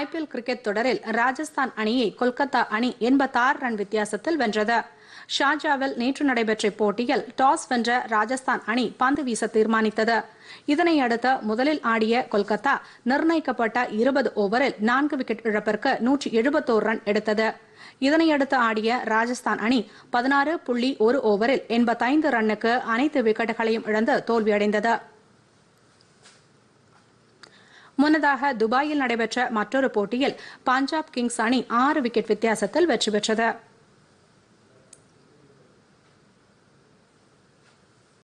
IPL cricket தொடரில் ராஜஸ்தான் அணியை கொல்கத்தா அணி எண்பத்தாறு ரன் வித்தியாசத்தில் வென்றது ஷாஜாவில் நேற்று நடைபெற்ற போட்டியில் டாஸ் வென்ற ராஜஸ்தான் அணி பந்து வீச தீர்மானித்தது இதனையடுத்து முதலில் ஆடிய கொல்கத்தா நிர்ணயிக்கப்பட்ட இருபது ஓவரில் நான்கு விக்கெட் இழப்பிற்கு நூற்றி எழுபத்தோரு ரன் எடுத்தது இதனையடுத்து ஆடிய ராஜஸ்தான் அணி பதினாறு புள்ளி ஒரு ஓவரில் எண்பத்தைந்து ரன்னுக்கு அனைத்து விக்கெட்டுகளையும் இழந்து தோல்வியடைந்தது முன்னதாக துபாயில் நடைபெற்ற மற்றொரு போட்டியில் பஞ்சாப் கிங்ஸ் அணி ஆறு விக்கெட் வித்தியாசத்தில் வெற்றி பெற்றது